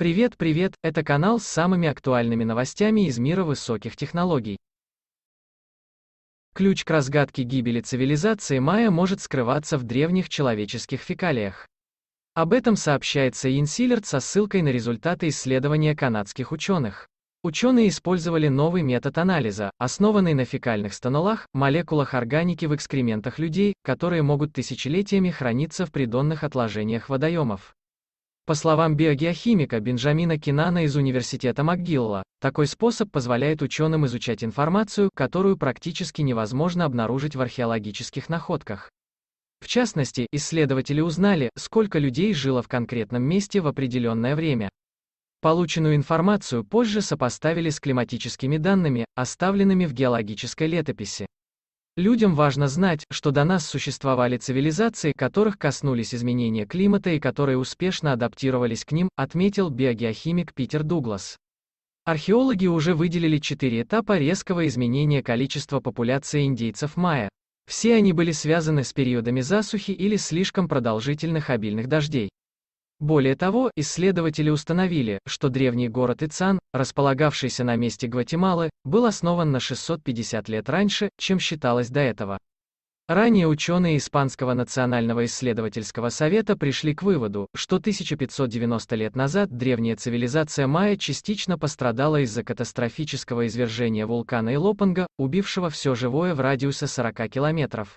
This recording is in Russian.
Привет, привет, это канал с самыми актуальными новостями из мира высоких технологий. Ключ к разгадке гибели цивилизации майя может скрываться в древних человеческих фекалиях. Об этом сообщается Инсилерт со ссылкой на результаты исследования канадских ученых. Ученые использовали новый метод анализа, основанный на фекальных станолах, молекулах органики в экскрементах людей, которые могут тысячелетиями храниться в придонных отложениях водоемов. По словам биогеохимика Бенджамина Кинана из Университета МакГилла, такой способ позволяет ученым изучать информацию, которую практически невозможно обнаружить в археологических находках. В частности, исследователи узнали, сколько людей жило в конкретном месте в определенное время. Полученную информацию позже сопоставили с климатическими данными, оставленными в геологической летописи. Людям важно знать, что до нас существовали цивилизации, которых коснулись изменения климата и которые успешно адаптировались к ним, отметил биогеохимик Питер Дуглас. Археологи уже выделили четыре этапа резкого изменения количества популяции индейцев майя. Все они были связаны с периодами засухи или слишком продолжительных обильных дождей. Более того, исследователи установили, что древний город Ицан, располагавшийся на месте Гватемалы, был основан на 650 лет раньше, чем считалось до этого. Ранее ученые Испанского национального исследовательского совета пришли к выводу, что 1590 лет назад древняя цивилизация майя частично пострадала из-за катастрофического извержения вулкана Илопанга, убившего все живое в радиусе 40 километров.